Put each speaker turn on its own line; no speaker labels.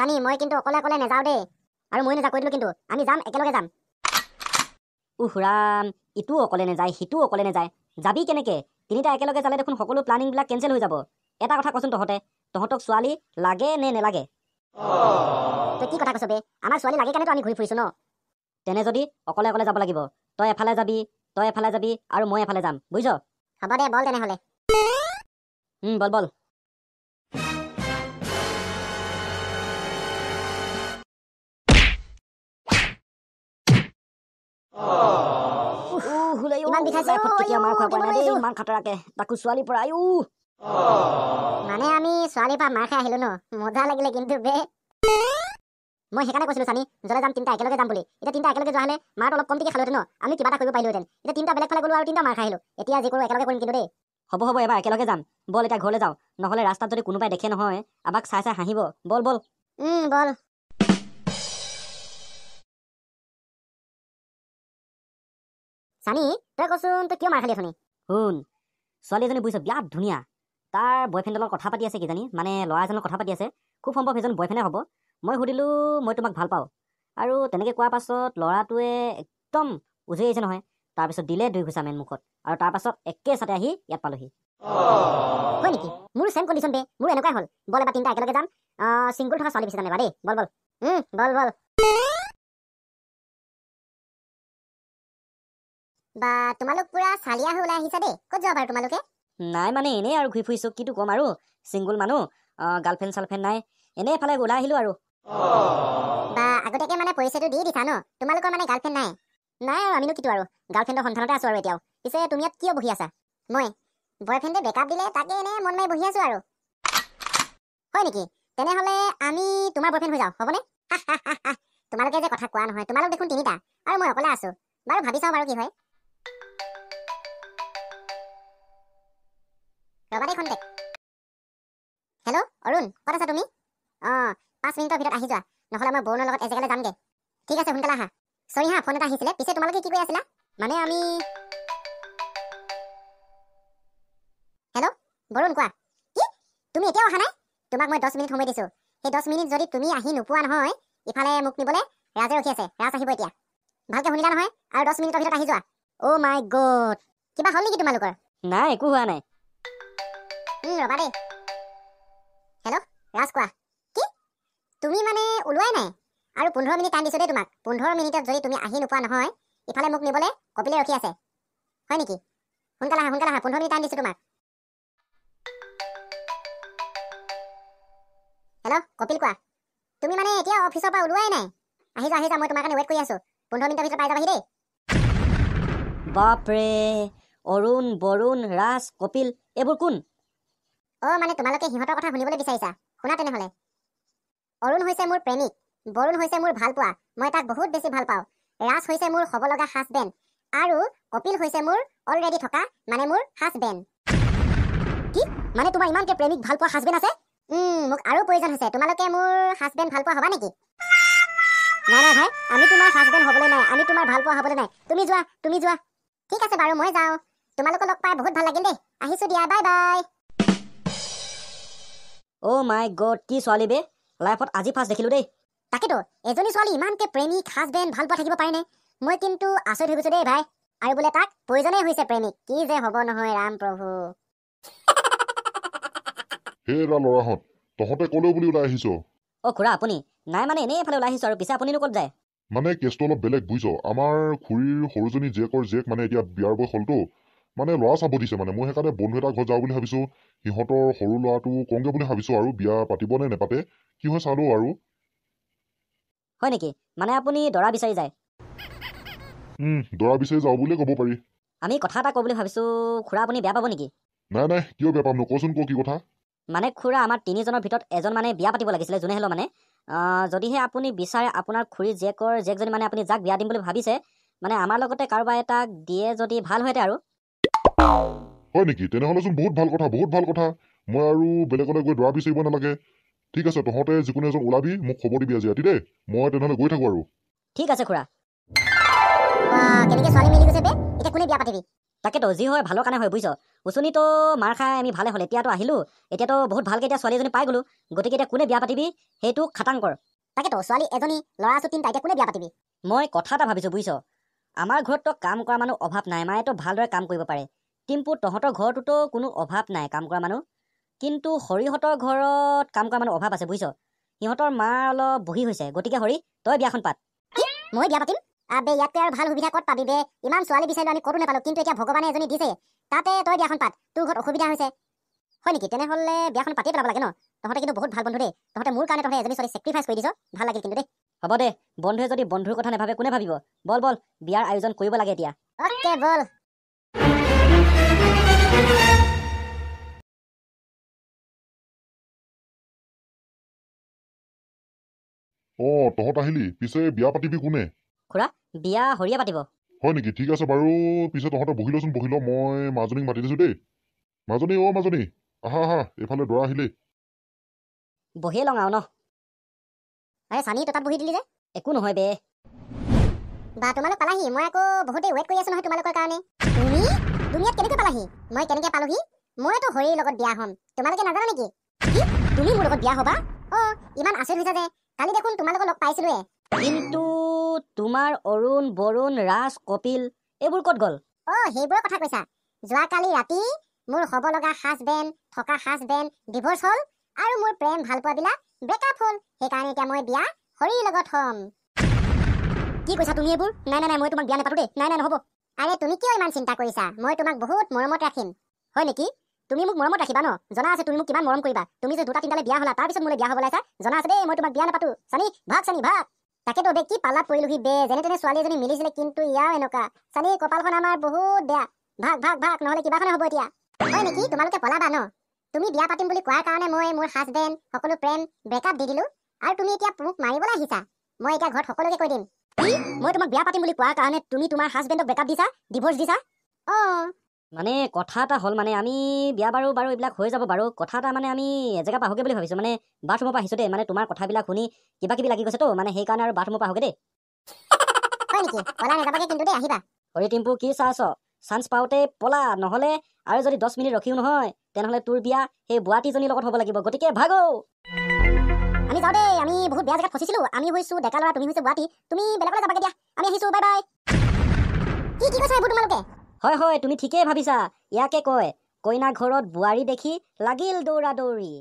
চামি মই কিন্তু অকলে অকলে নেযাওঁ দেই আৰু মই নেযাওঁ কৈ দিলোঁ কিন্তু আমি যাম একেলগে যাম
উহৰাম ইটো অকলে নেযায় সিটো অকলে নেযায় যাবি কেনেকে তিনিটা একেলগে যালে দেখোন সকলো প্লানিংবিলাক কেঞ্চেল হৈ যাব এটা কথা কচোন তহঁতে তহঁতক ছোৱালী লাগে নে নেলাগে তই কি কথা কৈছ বে আমাৰ ছোৱালী লাগে কাৰণেতো আমি ঘূৰি ফুৰিছোঁ ন তেনে যদি অকলে অকলে যাব লাগিব তই এফালে যাবি তই এফালে যাবি আৰু মই এফালে যাম বুজিছ হ'ব দে বল তেনেহ'লে বল বল ইমান বিষাইছে পুতিকি আমাৰ খোৱা পোৱা নাই ইমান খাতৰাকে
তাকো ছোৱালীৰ পৰা আই মানে আমি ছোৱালীৰ পৰা মাৰ খাই আহিলো ন মজা লাগিলে কিন্তু বে মই সেইকাৰণে কৈছিলোঁ চানি যলৈ যাম তিনিটা একেলগে যাম বুলি এতিয়া তিনিটা একেলগে যোৱা হ'লে মাৰ অলপ কমতিকৈ খালোহেঁতেন ন আমি কিবা এটা কৰিব পাৰিলোহেঁতেন এতিয়া তিনিটা বেলেগ ফালে গ'লো আৰু তিনিটা মাৰ খাই আহিলোঁ এতিয়া যি কৰোঁ একেলগে কৰিম কিন্তু দেই
হ'ব হ'ব এবাৰ একেলগে যাম ব'ল এতিয়া ঘৰলৈ যাওঁ নহ'লে ৰাস্তাত যদি কোনোবাই দেখে নহয় আমাক চাই চাই হাঁহিব ব'ল ব'ল ব'ল চানি তই কচোন তই কিয় মাৰ খালি আছনি শুন ছোৱালীজনী বুজিছ বিৰাট ধুনীয়া তাৰ বয়ফ্ৰেণ্ডৰ লগত কথা পাতি আছে কিজানি মানে ল'ৰা এজনৰ কথা পাতি আছে খুব সম্ভৱ সেইজন বয়ফ্ৰেণ্ডে হ'ব মই সুধিলোঁ মই তোমাক ভাল পাওঁ আৰু তেনেকৈ কোৱাৰ পাছত ল'ৰাটোৱে একদম উজৰি আহিছে নহয় তাৰপিছত দিলে দুই ঘোচা মেন মুখত আৰু তাৰপাছত একে চাতে আহি
ইয়াত পালোহি হয় নেকি মোৰ ছেম কণ্ডিশ্যন দে মোৰ এনেকুৱাই হ'ল বল এবাৰ তিনিটা একেলগে যাম ছিংগুল থকা ছোৱালী বিচাৰি নাপাবা দেই বল বল বল বল বা তোমালোক পুৰা চালিয়া হৈ আহিছা দেই ক'ত যাওঁ তোমালোকে
নাই মানে এনেই আৰু ঘূৰি ফুৰিছোঁ কিন্তু ক'ম আৰু ছিংগুল মানুহ গাৰ্লফ্ৰেণ্ড চাৰ্লফ্ৰেণ্ড নাই
এনেই এফালে ওলাই আহিলোঁ আৰু বা আগতীয়াকৈ মানে পৰিচয়টো দি দিছা ন তোমালোকৰ মানে গাৰ্লফ্ৰেণ্ড নাই নাই আৰু আমিনো কিটো আৰু গাৰ্লফ্ৰেণ্ডৰ সন্ধানতে আছোঁ আৰু এতিয়াও পিছে তুমি ইয়াত কিয় বহি আছা মই বয়ফ্ৰেণ্ডে বেকআপ দিলে তাকে এনে মন মাৰি বহি আছো আৰু হয় নেকি তেনেহ'লে আমি তোমাৰ বয়ফ্ৰেণ্ড হৈ যাওঁ হ'বনে তোমালোকে যে কথা কোৱা নহয় তোমালোক দেখোন তিনিটা আৰু মই অকলে আছো বাৰু ভাবি চাওঁ বাৰু কি হয় ৰবাদে কণ্টেক্ট হেল্ল' অৰুণ ক'ত আছা তুমি অঁ পাঁচ মিনিটৰ ভিতৰত আহি যোৱা নহ'লে মই বৰুণৰ লগত এজেগালৈ যামগৈ ঠিক আছে সোনকালে আহা চৰি হা ফোন এটা আহিছিলে পিছে তোমালোকে কি কৰি আছিলা মানে আমি হেল্ল' বৰুণ কোৱা কি তুমি এতিয়াও অহা নাই তোমাক মই দহ মিনিট সময় দিছোঁ সেই দহ মিনিট যদি তুমি আহি নোপোৱা নহয় ইফালে মোক নিবলৈ ৰাজে ৰখি আছে ৰাজ আহিব এতিয়া ভালকৈ শুনিলা নহয় আৰু দহ মিনিটৰ ভিতৰত আহি যোৱা অ' মাই গড কিবা হ'ল নেকি তোমালোকৰ নাই একো হোৱা নাই ৰবা দেই হেল্ল' ৰাজ কোৱা কি তুমি মানে ওলোৱাই নাই আৰু পোন্ধৰ মিনিট টাইম দিছোঁ দেই তোমাক পোন্ধৰ মিনিটত যদি তুমি আহি নোপোৱা নহয় ইফালে মোক নিবলৈ কপিলে ৰখি আছে হয় নেকি সোনকালে আহা সোনকালে আহা পোন্ধৰ মিনিট টাইম দিছোঁ তোমাক হেল্ল' কপিল কোৱা তুমি মানে এতিয়া অফিচৰ পৰা ওলোৱাই নাই আহি যা আহি যা মই তোমাৰ কাৰণে ৱেইট কৰি আছোঁ পোন্ধৰ মিনিটৰ ভিতৰত পাই যাবহি দেই
বাপৰে অৰুণ বৰুণ ৰাজ
কপিল এইবোৰ কোন অ মানে তোমালোকে সিহঁতৰ কথা শুনিবলৈ বিচাৰিছা শুনা তেনেহ'লে অৰুণ হৈছে মোৰ প্ৰেমিক বৰুণ হৈছে মোৰ ভালপোৱা মই তাক বহুত বেছি ভাল পাওঁ ৰাজ হৈছে মোৰ হ'ব লগা হাজবেণ্ড আৰু কপিল হৈছে মোৰ অলৰেডি থকা মানে মোৰ হাজবেণ্ড কি মানে তোমাৰ ইমানকৈ প্ৰেমিক ভালপোৱা হাজবেণ্ড আছে মোক আৰু প্ৰয়োজন হৈছে তোমালোকে মোৰ হাজবেণ্ড ভাল পোৱা হ'বা নেকি নাই নাই ভাই আমি তোমাৰ হাজবেণ্ড হ'বলৈ নাই আমি তোমাৰ ভালপোৱা হ'বলৈ নাই তুমি যোৱা তুমি যোৱা ঠিক আছে বাৰু মই যাওঁ তোমালোকক লগ পাই বহুত ভাল লাগিল দেই আহিছোঁ দিয়া বাই বাই অ' মাই গড কি ছোৱালী বে
লাইফত আজি ফাৰ্ষ্ট দেখিলোঁ দেই
তাকেতো এজনী ছোৱালী ইমানকৈ প্ৰেমিক হাজবেণ্ড ভাল পোৱা থাকিব পাৰেনে মই কিন্তু আচৰিত হৈ গৈছোঁ দেই ভাই আৰু বোলে তাক প্ৰয়োজনেই হৈছে প্ৰেমিক কি যে হ'ব নহয় ৰাম প্ৰভু
ল'ৰাহঁত তহঁতে ক'লেও বুলি ওলাই আহিছ
অ খুৰা আপুনি নাই মানে এনেই এফালে ওলাই আহিছোঁ আৰু পিছে আপুনিনো
মানে কেছটো অলপ বেলেগ বুজিছ আমাৰ খুৰীৰ সৰুজনী জীয়েকৰ জীয়েক মানে এতিয়া বিয়াৰ বয়স হ'লতো মানে ল'ৰা চাব দিছে মানে মই সেইকাৰণে বন্ধু এটা ঘৰত যাওঁ বুলি ভাবিছোঁ সিহঁতৰ সৰু ল'ৰাটো কওঁগৈ বুলি ভাবিছোঁ আৰু বিয়া পাতিব নে নেপাতে কি হয় চালোঁ আৰু
হয় নেকি মানে আপুনি দৰা বিচাৰি যায়
দৰা বিচাৰি যাওঁ বুলিয়ে ক'ব পাৰি
আমি কথা এটা কওঁ বুলি খুৰা আপুনি বেয়া পাব নেকি
নাই নাই কিয় বেয়া পামনো কচোন কি কথা
মানে খুৰা আমাৰ তিনিজনৰ ভিতৰত এজন মানে বিয়া পাতিব লাগিছিলে যোনে হ'লেও মানে যদিহে আপুনি বিচাৰে আপোনাৰ খুৰী জেকৰ জেকজনী মানে আপুনি যাক বিয়া দিম বুলি ভাবিছে মানে আমাৰ লগতে কাৰোবাৰ এটাক দিয়ে যদি ভাল হয় আৰু
হয় নেকি তেনেহ'লে চোন বহুত ভাল কথা বহুত ভাল কথা মই আৰু বেলেগলৈ গৈ দৰা বিচাৰিব নালাগে ঠিক আছে তহঁতে যিকোনো এজন ওলাবি মোক খবৰ দিবি আজি ৰাতি দেই মই তেনেহ'লে গৈ থাকো আৰু
ঠিক আছে খুৰা তাকেতো যি হয় ভালৰ কাৰণে হয় বুজিছ উচনিতো মাৰ খাই আমি ভালে হ'লে এতিয়াতো আহিলোঁ এতিয়াতো বহুত ভালকৈ এতিয়া ছোৱালীজনী পাই গ'লোঁ গতিকে এতিয়া কোনে বিয়া পাতিবি সেইটো খাটাং কৰ তাকেতো ছোৱালী এজনী ল'ৰা আছোঁ তিনিটা এতিয়া কোনে বিয়া পাতিবি মই কথা এটা ভাবিছোঁ বুজিছ আমাৰ ঘৰততো কাম কৰা মানুহ অভাৱ নাই মায়েতো ভালদৰে কাম কৰিব পাৰে টিম্পু তহঁতৰ ঘৰটোতো কোনো অভাৱ নাই কাম কৰা মানুহ কিন্তু হৰিহঁতৰ ঘৰত কাম কৰা মানুহ অভাৱ আছে বুজিছ
সিহঁতৰ মা অলপ বহি হৈছে গতিকে হৰি তই বিয়াখন পাত মই বিয়া পাতিম আবে ইয়াতে আৰু ভাল সুবিধা ক'ত পাবি বে ইমান ছোৱালী বিচাৰিলে আমি ক'তো নাপালোঁ কিন্তু এতিয়া ভগৱানে এজনী দিছে তাতে তই বিয়াখন পাত তোৰ ঘৰত অসুবিধা হৈছে হয় নেকি তেনেহ'লে বিয়াখন পাতিয়ে পেলাব লাগে ন তহঁতে কিন্তু বহুত ভাল বন্ধু দেই তহঁতে মোৰ কাৰণে তহঁতে এজনী ছোৱালী চেক্ৰিফাইচ কৰি দিছ ভাল লাগিল কিন্তু দেই হ'ব দে বন্ধুৱে যদি বন্ধুৰ কথা নাভাবে কোনে ভাবিব বল
বল বিয়াৰ আয়োজন কৰিব লাগে এতিয়া অ'কে বল
অঁ তহঁত আহিলি পিছে বিয়া পাতিবি কোনে খুৰা বিয়া হৰিয়া পাতিব হয় নেকি ঠিক আছে বাৰু পিছে তহঁতে বহি লচোন বহি ল মই মাজনীক মাতি দিছো দেই মাজনী অ' মাজনী আহা আহা এইফালে দৰা আহিলেই বহিয়ে লওঁ আৰু ন
আৰে চানি তাত বহি দিলি যে একো নহয় বে বা তোমালোক পালাহি মই আকৌ বহুতেই ৱেইট কৰি আছো নহয় তোমালোকৰ কাৰণে তুমি জুনিয়াত কেনেকৈ পালাহি মই কেনেকৈ পালোহি মইতো হৰিৰ লগত বিয়া হ'ম তোমালোকে নাজানা নেকি কি তুমি মোৰ লগত বিয়া হ'বা অ' ইমান আচৰিত হৈছা যে কালি দেখোন তোমালোকক লগ পাইছিলোৱে কিন্তু তোমাৰ অৰুণ বৰুণ ৰাজ কপিল এইবোৰ ক'ত গ'ল অ' সেইবোৰৰ কথা কৈছা যোৱাকালি ৰাতি মোৰ হ'ব লগা হাজবেণ্ড থকা হাজবেণ্ড ডিভৰ্চ হ'ল আৰু মোৰ প্ৰেম ভাল ভালপোৱাবিলাক ব্ৰেকআপ হ'ল সেইকাৰণে এতিয়া মই বিয়া হৰিৰ লগত হ'ম কি কৈছা তুমি এইবোৰ নাই নাই নাই মই তোমাক বিয়া নাপাতো দেই নাই নাই নহ'ব আৰে তুমি কিয় ইমান চিন্তা কৰিছা মই তোমাক বহুত মৰমত ৰাখিম হয় নেকি তুমি মোক মৰমত ৰাখিবা ন জনা আছে তুমি মোক কিমান মৰম কৰিবা তুমি যে দুটা তিনিটালে বিয়া হ'লা তাৰপিছত মোলৈ বিয়া হ'ব লাগিছা জনা আছে দেই মই তোমাক বিয়া নাপাতো চানি ভাগ চানি ভাগ তাকেতো বে কি পালাত পৰিলোহি বে যেনে তেনে ছোৱালী এজনী মিলিছিলে কিন্তু ইয়াও এনেকুৱা চানি কপালখন আমাৰ বহুত বেয়া ভাগ ভাগ ভাগ নহ'লে কিবা কিবাখনে হ'ব এতিয়া হয় নেকি তোমালোকে পলাবা ন তুমি বিয়া পাতিম বুলি কোৱাৰ কাৰণে মই মোৰ হাজবেণ্ড সকলো প্ৰেম ব্ৰেকআপ দি দিলোঁ আৰু তুমি এতিয়া মোক মাৰিবলৈ আহিছা মই এতিয়া ঘৰত সকলোকে কৈ দিম মই তোমাক বিয়া পাতিম বুলি কোৱাৰ কাৰণে তুমি তোমাৰ হাজবেণ্ডক ব্ৰেকআপ দিছা ডিভৰ্চ দিছা অঁ
মানে কথা এটা হ'ল মানে আমি বিয়া বাৰু বাৰু এইবিলাক হৈ যাব বাৰু কথা এটা মানে আমি এজেগা পাহোগৈ বুলি ভাবিছোঁ মানে বাথৰুমৰ পৰা আহিছোঁ দেই মানে তোমাৰ কথাবিলাক শুনি কিবা কিবি লাগি গৈছেতো মানে সেইকাৰণে আৰু বাথৰুমৰ পৰা আহোগৈ দেই কিন্তু দেই আহিবা হৰি টিম্পু কি চাছ চান্স পাওঁতে পলা নহ'লে আৰু যদি দহ মিনিট ৰখিও নহয় তেনেহ'লে তোৰ বিয়া সেই বোৱাটীজনীৰ লগত হ'ব লাগিব গতিকে ভাগৌ
আমি যাওঁ দেই বহুত বেয়া জেগাত ফচিছিলো আমি হৈছো ডেকা ল'ৰা তুমি হৈছো গুৱাহাটী তুমি বেলেগলৈ যাবাগৈ দিয়া আমি আহিছো বাই বাই কি কি কৈছা এইবোৰ তোমালোকে হয় হয় তুমি ঠিকেই ভাবিছা ইয়াকে কয়
কইনা ঘৰত বোৱাৰী দেখি লাগিল দৌৰা দৌৰি